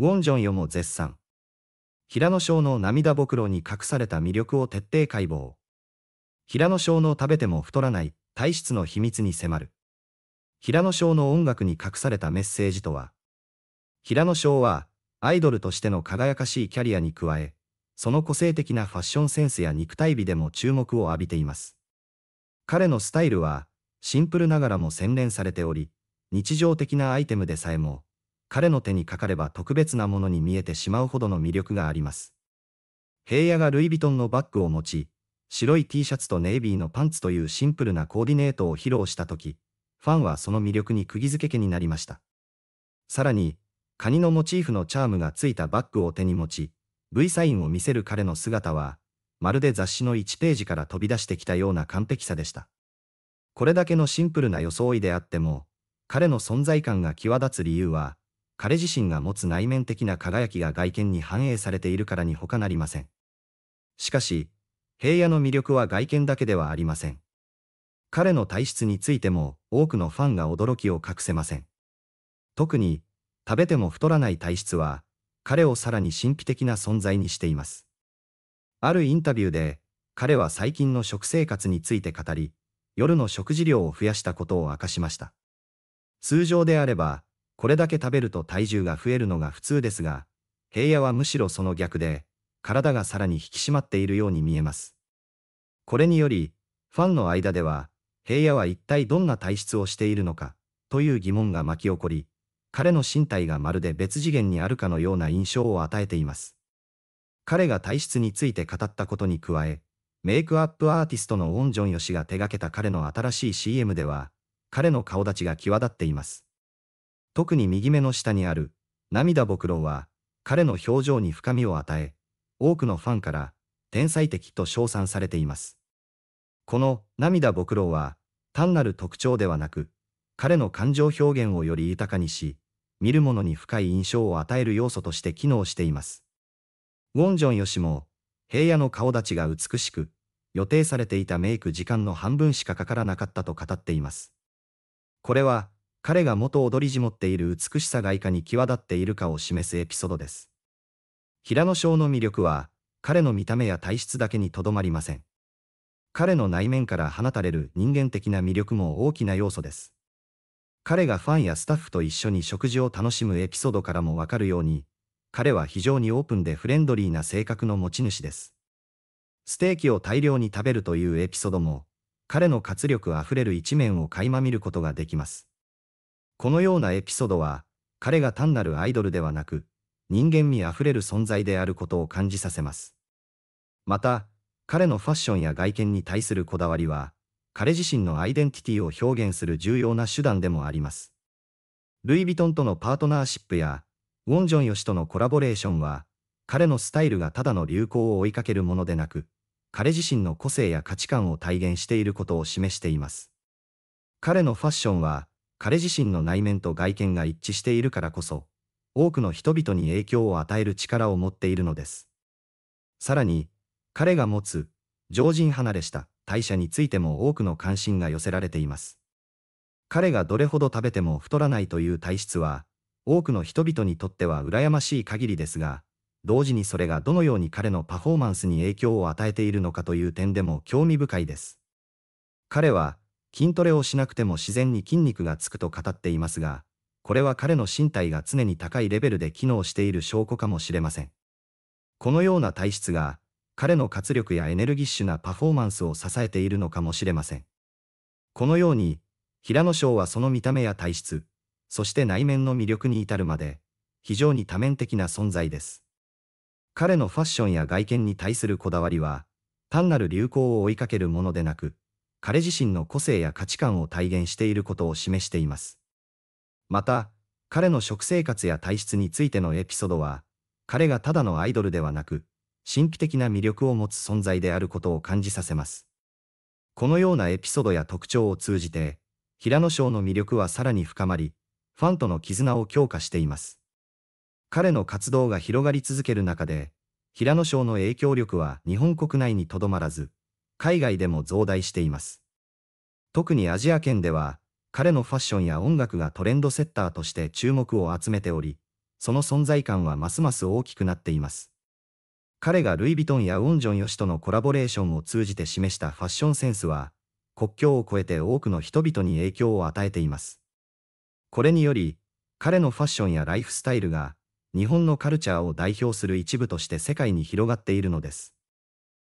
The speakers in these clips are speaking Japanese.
ウォンジョンヨも絶賛。平野翔の涙袋に隠された魅力を徹底解剖。平野翔の食べても太らない体質の秘密に迫る。平野翔の音楽に隠されたメッセージとは平野翔はアイドルとしての輝かしいキャリアに加え、その個性的なファッションセンスや肉体美でも注目を浴びています。彼のスタイルはシンプルながらも洗練されており、日常的なアイテムでさえも彼の手にかかれば特別なものに見えてしまうほどの魅力があります。平野がルイ・ヴィトンのバッグを持ち、白い T シャツとネイビーのパンツというシンプルなコーディネートを披露したとき、ファンはその魅力に釘付け家になりました。さらに、カニのモチーフのチャームがついたバッグを手に持ち、V サインを見せる彼の姿は、まるで雑誌の1ページから飛び出してきたような完璧さでした。これだけのシンプルな装いであっても、彼の存在感が際立つ理由は、彼自身が持つ内面的な輝きが外見に反映されているからに他なりません。しかし、平野の魅力は外見だけではありません。彼の体質についても多くのファンが驚きを隠せません。特に、食べても太らない体質は、彼をさらに神秘的な存在にしています。あるインタビューで、彼は最近の食生活について語り、夜の食事量を増やしたことを明かしました。通常であれば、これだけ食べると体重が増えるのが普通ですが、平野はむしろその逆で、体がさらに引き締まっているように見えます。これにより、ファンの間では、平野は一体どんな体質をしているのか、という疑問が巻き起こり、彼の身体がまるで別次元にあるかのような印象を与えています。彼が体質について語ったことに加え、メイクアップアーティストのオン・ジョン・ヨシが手掛けた彼の新しい CM では、彼の顔立ちが際立っています。特に右目の下にある涙ぼくろは彼の表情に深みを与え、多くのファンから天才的と称賛されています。この涙ぼくろは単なる特徴ではなく、彼の感情表現をより豊かにし、見る者に深い印象を与える要素として機能しています。ウォンジョンヨシも、平野の顔立ちが美しく、予定されていたメイク時間の半分しかかからなかったと語っています。これは、彼が元踊り地持っている美しさがいかに際立っているかを示すエピソードです。平野翔の魅力は、彼の見た目や体質だけにとどまりません。彼の内面から放たれる人間的な魅力も大きな要素です。彼がファンやスタッフと一緒に食事を楽しむエピソードからもわかるように、彼は非常にオープンでフレンドリーな性格の持ち主です。ステーキを大量に食べるというエピソードも、彼の活力あふれる一面を垣間見ることができます。このようなエピソードは、彼が単なるアイドルではなく、人間味あふれる存在であることを感じさせます。また、彼のファッションや外見に対するこだわりは、彼自身のアイデンティティを表現する重要な手段でもあります。ルイ・ヴィトンとのパートナーシップや、ウォン・ジョン・ヨシとのコラボレーションは、彼のスタイルがただの流行を追いかけるものでなく、彼自身の個性や価値観を体現していることを示しています。彼のファッションは、彼自身の内面と外見が一致しているからこそ、多くの人々に影響を与える力を持っているのです。さらに、彼が持つ、常人離れした代謝についても多くの関心が寄せられています。彼がどれほど食べても太らないという体質は、多くの人々にとっては羨ましい限りですが、同時にそれがどのように彼のパフォーマンスに影響を与えているのかという点でも興味深いです。彼は、筋トレをしなくても自然に筋肉がつくと語っていますが、これは彼の身体が常に高いレベルで機能している証拠かもしれません。このような体質が、彼の活力やエネルギッシュなパフォーマンスを支えているのかもしれません。このように、平野翔はその見た目や体質、そして内面の魅力に至るまで、非常に多面的な存在です。彼のファッションや外見に対するこだわりは、単なる流行を追いかけるものでなく、彼自身の個性や価値観を体現していることを示しています。また、彼の食生活や体質についてのエピソードは、彼がただのアイドルではなく、神秘的な魅力を持つ存在であることを感じさせます。このようなエピソードや特徴を通じて、平野翔の魅力はさらに深まり、ファンとの絆を強化しています。彼の活動が広がり続ける中で、平野翔の影響力は日本国内にとどまらず、海外でも増大しています。特にアジア圏では、彼のファッションや音楽がトレンドセッターとして注目を集めており、その存在感はますます大きくなっています。彼がルイ・ヴィトンやウォンジョン・ヨシとのコラボレーションを通じて示したファッションセンスは、国境を越えて多くの人々に影響を与えています。これにより、彼のファッションやライフスタイルが、日本のカルチャーを代表する一部として世界に広がっているのです。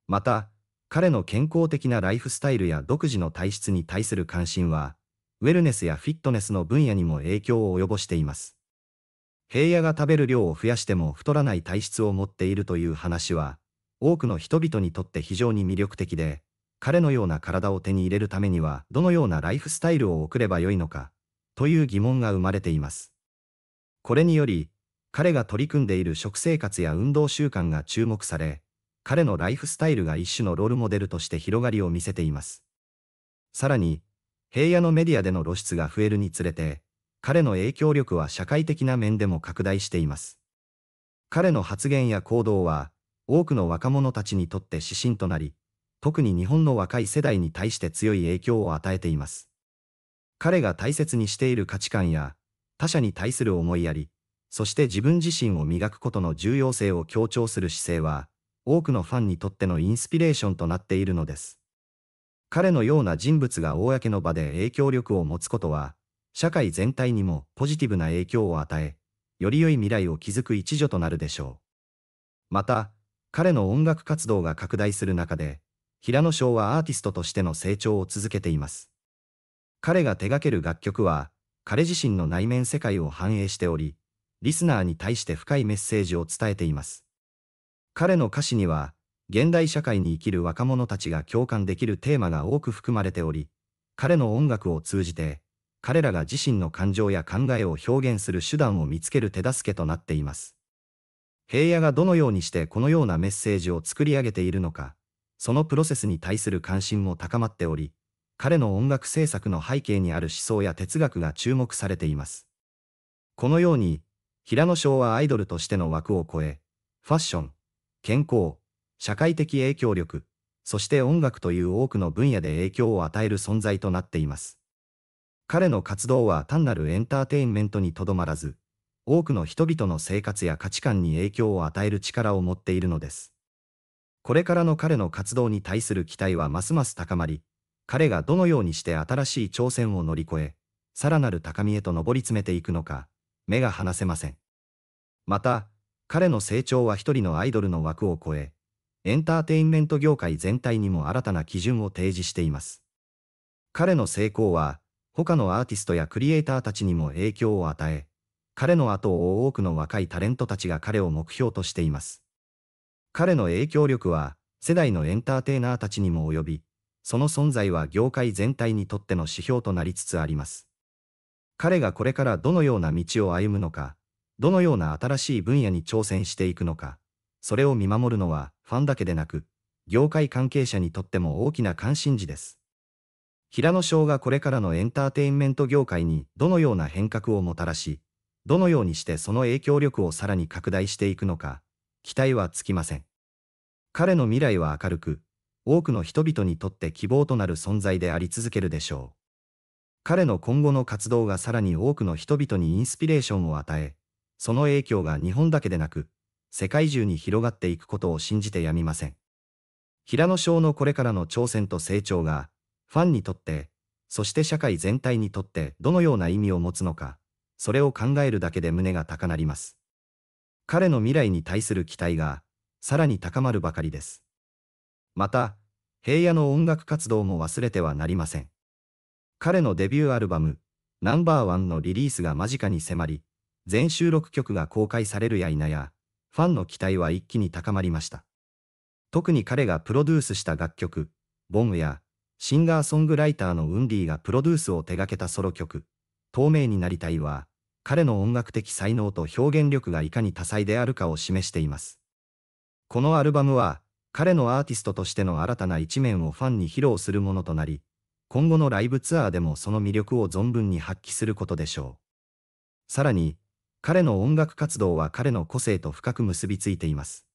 また、彼の健康的なライフスタイルや独自の体質に対する関心は、ウェルネスやフィットネスの分野にも影響を及ぼしています。平野が食べる量を増やしても太らない体質を持っているという話は、多くの人々にとって非常に魅力的で、彼のような体を手に入れるためにはどのようなライフスタイルを送ればよいのか、という疑問が生まれています。これにより、彼が取り組んでいる食生活や運動習慣が注目され、彼のライフスタイルが一種のロールモデルとして広がりを見せています。さらに、平野のメディアでの露出が増えるにつれて、彼の影響力は社会的な面でも拡大しています。彼の発言や行動は、多くの若者たちにとって指針となり、特に日本の若い世代に対して強い影響を与えています。彼が大切にしている価値観や、他者に対する思いやり、そして自分自身を磨くことの重要性を強調する姿勢は、多くのファンにとってのインスピレーションとなっているのです。彼のような人物が公の場で影響力を持つことは、社会全体にもポジティブな影響を与え、より良い未来を築く一助となるでしょう。また、彼の音楽活動が拡大する中で、平野翔はアーティストとしての成長を続けています。彼が手掛ける楽曲は、彼自身の内面世界を反映しており、リスナーに対して深いメッセージを伝えています。彼の歌詞には、現代社会に生きる若者たちが共感できるテーマが多く含まれており、彼の音楽を通じて、彼らが自身の感情や考えを表現する手段を見つける手助けとなっています。平野がどのようにしてこのようなメッセージを作り上げているのか、そのプロセスに対する関心も高まっており、彼の音楽制作の背景にある思想や哲学が注目されています。このように、平野翔はアイドルとしての枠を超え、ファッション、健康、社会的影響力、そして音楽という多くの分野で影響を与える存在となっています。彼の活動は単なるエンターテインメントにとどまらず、多くの人々の生活や価値観に影響を与える力を持っているのです。これからの彼の活動に対する期待はますます高まり、彼がどのようにして新しい挑戦を乗り越え、さらなる高みへと上り詰めていくのか、目が離せません。また、彼の成長は一人のアイドルの枠を超え、エンターテインメント業界全体にも新たな基準を提示しています。彼の成功は、他のアーティストやクリエイターたちにも影響を与え、彼の後を多くの若いタレントたちが彼を目標としています。彼の影響力は、世代のエンターテイナーたちにも及び、その存在は業界全体にとっての指標となりつつあります。彼がこれからどのような道を歩むのか、どのような新しい分野に挑戦していくのか、それを見守るのはファンだけでなく、業界関係者にとっても大きな関心事です。平野翔がこれからのエンターテインメント業界にどのような変革をもたらし、どのようにしてその影響力をさらに拡大していくのか、期待はつきません。彼の未来は明るく、多くの人々にとって希望となる存在であり続けるでしょう。彼の今後の活動がさらに多くの人々にインスピレーションを与え、その影響が日本だけでなく、世界中に広がっていくことを信じてやみません。平野翔のこれからの挑戦と成長が、ファンにとって、そして社会全体にとってどのような意味を持つのか、それを考えるだけで胸が高鳴ります。彼の未来に対する期待が、さらに高まるばかりです。また、平野の音楽活動も忘れてはなりません。彼のデビューアルバム、ナンバーワンのリリースが間近に迫り、全収録曲が公開されるや否や、ファンの期待は一気に高まりました。特に彼がプロデュースした楽曲、ボムや、シンガーソングライターのウンディがプロデュースを手掛けたソロ曲、透明になりたいは、彼の音楽的才能と表現力がいかに多彩であるかを示しています。このアルバムは、彼のアーティストとしての新たな一面をファンに披露するものとなり、今後のライブツアーでもその魅力を存分に発揮することでしょう。さらに、彼の音楽活動は彼の個性と深く結びついています。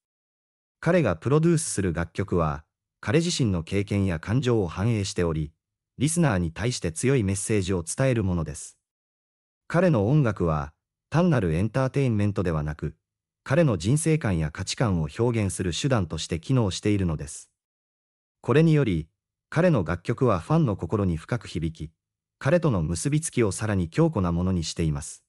彼がプロデュースする楽曲は、彼自身の経験や感情を反映しており、リスナーに対して強いメッセージを伝えるものです。彼の音楽は、単なるエンターテインメントではなく、彼の人生観や価値観を表現する手段として機能しているのです。これにより、彼の楽曲はファンの心に深く響き、彼との結びつきをさらに強固なものにしています。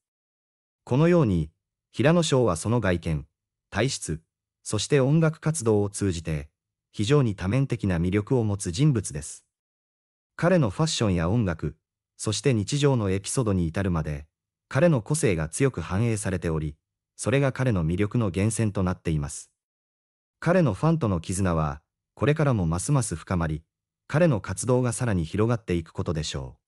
このように、平野翔はその外見、体質、そして音楽活動を通じて、非常に多面的な魅力を持つ人物です。彼のファッションや音楽、そして日常のエピソードに至るまで、彼の個性が強く反映されており、それが彼の魅力の源泉となっています。彼のファンとの絆は、これからもますます深まり、彼の活動がさらに広がっていくことでしょう。